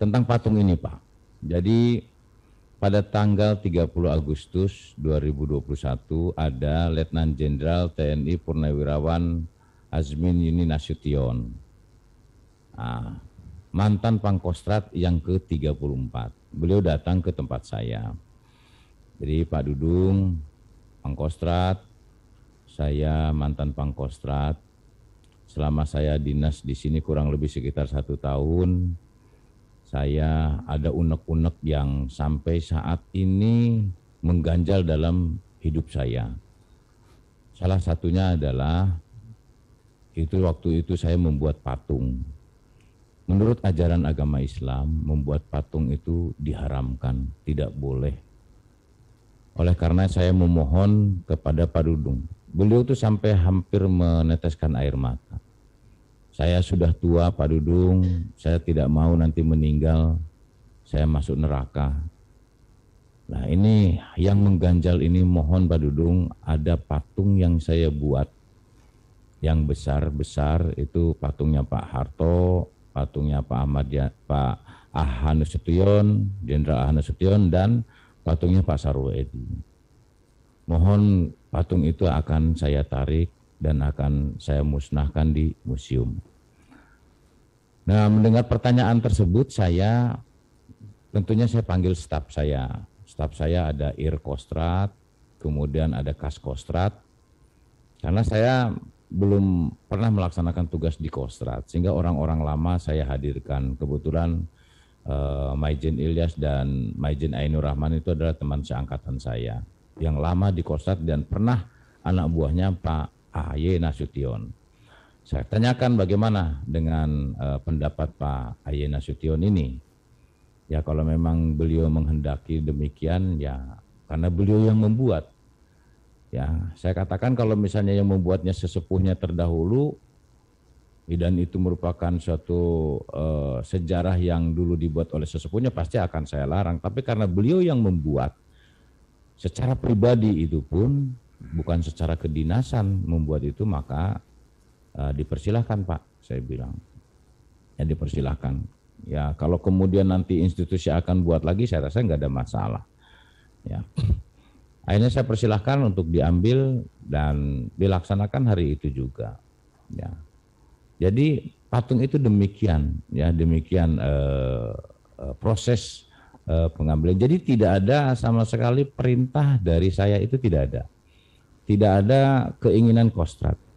tentang patung ini Pak. Jadi pada tanggal 30 Agustus 2021 ada Letnan Jenderal TNI Purnawirawan Azmin Yuni Nasution. Nah, mantan Pangkostrat yang ke-34. Beliau datang ke tempat saya. Jadi Pak Dudung, Pangkostrat, saya mantan Pangkostrat. Selama saya dinas di sini kurang lebih sekitar satu tahun, saya ada unek-unek yang sampai saat ini mengganjal dalam hidup saya. Salah satunya adalah itu waktu itu saya membuat patung. Menurut ajaran agama Islam, membuat patung itu diharamkan, tidak boleh. Oleh karena saya memohon kepada Pak Dudung. Beliau itu sampai hampir meneteskan air mata saya sudah tua Pak Dudung, saya tidak mau nanti meninggal, saya masuk neraka. Nah ini yang mengganjal ini mohon Pak Dudung ada patung yang saya buat yang besar-besar itu patungnya Pak Harto, patungnya Pak Ahmad ya, Pak Ahanu Setion, Jenderal Ahanu Setion dan patungnya Pak Sarwo Edi. Mohon patung itu akan saya tarik dan akan saya musnahkan di museum. Nah, mendengar pertanyaan tersebut saya tentunya saya panggil staf saya. Staf saya ada Ir Kostrat, kemudian ada Kas Kostrat. Karena saya belum pernah melaksanakan tugas di Kostrat, sehingga orang-orang lama saya hadirkan. Kebetulan eh, Majen Ilyas dan Majen Ainur Rahman itu adalah teman seangkatan saya yang lama di Kostrat dan pernah anak buahnya Pak AY Nasution. Saya tanyakan bagaimana dengan uh, pendapat Pak AY Nasution ini. Ya kalau memang beliau menghendaki demikian ya karena beliau yang membuat. Ya, saya katakan kalau misalnya yang membuatnya sesepuhnya terdahulu dan itu merupakan suatu uh, sejarah yang dulu dibuat oleh sesepuhnya pasti akan saya larang. Tapi karena beliau yang membuat secara pribadi itu pun bukan secara kedinasan membuat itu maka uh, dipersilahkan Pak saya bilang ya dipersilahkan ya kalau kemudian nanti institusi akan buat lagi saya rasa nggak ada masalah ya akhirnya saya persilahkan untuk diambil dan dilaksanakan hari itu juga ya jadi patung itu demikian ya demikian uh, proses pengambilan jadi tidak ada sama sekali perintah dari saya itu tidak ada tidak ada keinginan kostrat